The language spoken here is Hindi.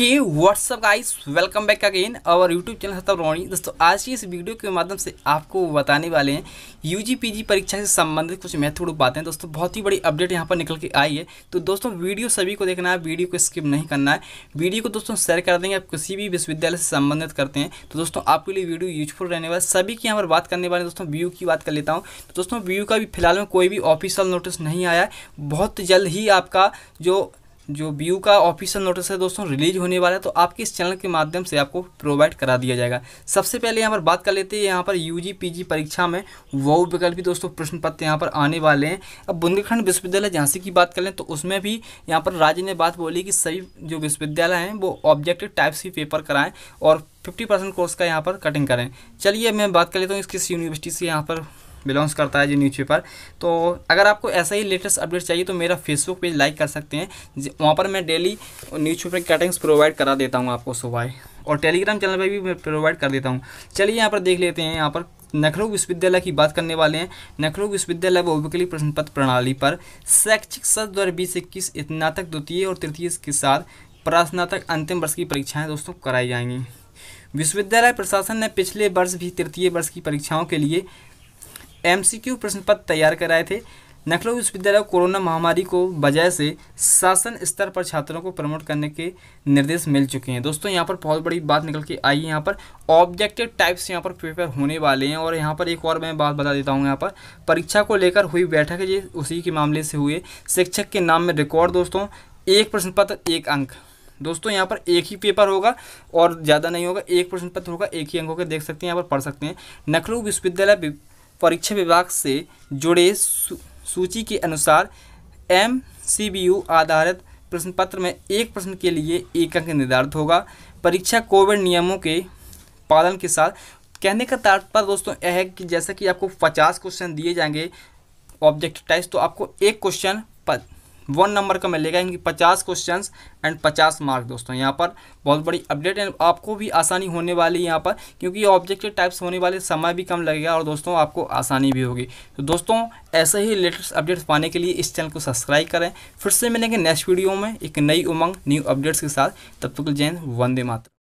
ही what's up guys welcome back again और यूट्यूब चैनल हस्तव रोनी दोस्तों आज की इस वीडियो के माध्यम से आपको बताने वाले हैं यूजीपीजी परीक्षा से संबंधित कुछ महत्वपूर्ण बातें दोस्तों बहुत ही बड़ी अपडेट यहाँ पर निकल के आई है तो दोस्तों वीडियो सभी को देखना है वीडियो को स्किप नहीं करना है वीडियो को दोस्तों शेयर कर देंगे आप किसी भी विश्वविद्यालय से संबंधित करते हैं तो दोस्तों आपके लिए वीडियो यूजफुल रहने वाला सभी की यहाँ पर बात करने वाले दोस्तों व्यू की बात कर लेता हूँ तो दोस्तों व्यू का भी फिलहाल में कोई भी ऑफिशियल नोटिस नहीं आया बहुत जल्द ही आपका जो जो व्यू का ऑफिशियल नोटिस है दोस्तों रिलीज होने वाला है तो आपके इस चैनल के माध्यम से आपको प्रोवाइड करा दिया जाएगा सबसे पहले यहाँ पर बात कर लेते हैं यहाँ पर यूजी पीजी परीक्षा में वो विकल्पी दोस्तों प्रश्न पत्र यहाँ पर आने वाले हैं अब बुंदेलखंड विश्वविद्यालय झांसी की बात करें तो उसमें भी यहाँ पर राज्य ने बात बोली कि सभी जो विश्वविद्यालय हैं वो ऑब्जेक्टिव टाइप सी पेपर कराएँ और फिफ्टी परसेंट कोर्स का यहाँ पर कटिंग करें चलिए मैं बात कर लेता हूँ किस यूनिवर्सिटी से यहाँ पर बिलोंग्स करता है जो न्यूज़पेपर तो अगर आपको ऐसा ही लेटेस्ट अपडेट चाहिए तो मेरा फेसबुक पेज लाइक कर सकते हैं वहाँ पर मैं डेली न्यूज़पेपर की कटिंग्स प्रोवाइड करा देता हूँ आपको सुबह और टेलीग्राम चैनल पर भी मैं प्रोवाइड कर देता हूँ चलिए यहाँ पर देख लेते हैं यहाँ पर नखरोग विश्वविद्यालय की बात करने वाले हैं नखरोग विश्वविद्यालय व उपकली प्रश्न पत्र प्रणाली पर शैक्षिक सत्र दो हज़ार बीस इक्कीस स्नातक द्वितीय और तृतीय के साथ प्रास्नातक अंतिम वर्ष की परीक्षाएं दोस्तों कराई जाएंगी विश्वविद्यालय प्रशासन ने पिछले वर्ष भी तृतीय वर्ष की परीक्षाओं के लिए एमसीक्यू प्रश्न पत्र तैयार कराए थे नखलो विश्वविद्यालय कोरोना महामारी को वजह से शासन स्तर पर छात्रों को प्रमोट करने के निर्देश मिल चुके हैं दोस्तों यहाँ पर बहुत बड़ी बात निकल के आई है यहाँ पर ऑब्जेक्टिव टाइप्स यहाँ पर पेपर होने वाले हैं और यहाँ पर एक और मैं बात बता देता हूँ यहाँ पर परीक्षा को लेकर हुई बैठक ये उसी के मामले से हुए शिक्षक के नाम में रिकॉर्ड दोस्तों एक प्रश्न पत्र एक अंक दोस्तों यहाँ पर एक ही पेपर होगा और ज़्यादा नहीं होगा एक प्रश्न पत्र होगा एक ही अंक होकर देख सकते हैं यहाँ पर पढ़ सकते हैं नखलू विश्वविद्यालय परीक्षा विभाग से जुड़े सूची के अनुसार एम सी बी यू आधारित प्रश्न पत्र में एक प्रश्न के लिए एक अंक निर्धारित होगा परीक्षा कोविड नियमों के पालन के साथ कहने का तात्पर्य दोस्तों यह है कि जैसा कि आपको 50 क्वेश्चन दिए जाएंगे ऑब्जेक्ट टाइप तो आपको एक क्वेश्चन वन नंबर का मिलेगा इनकी पचास क्वेश्चन एंड पचास मार्क दोस्तों यहाँ पर बहुत बड़ी अपडेट है आपको भी आसानी होने वाली है यहाँ पर क्योंकि ऑब्जेक्टिव टाइप्स होने वाले समय भी कम लगेगा और दोस्तों आपको आसानी भी होगी तो दोस्तों ऐसे ही लेटेस्ट अपडेट्स पाने के लिए इस चैनल को सब्सक्राइब करें फिर से मिलेंगे नेक्स्ट वीडियो में एक नई उमंग न्यू अपडेट्स के साथ तब तक जैन वंदे मातरम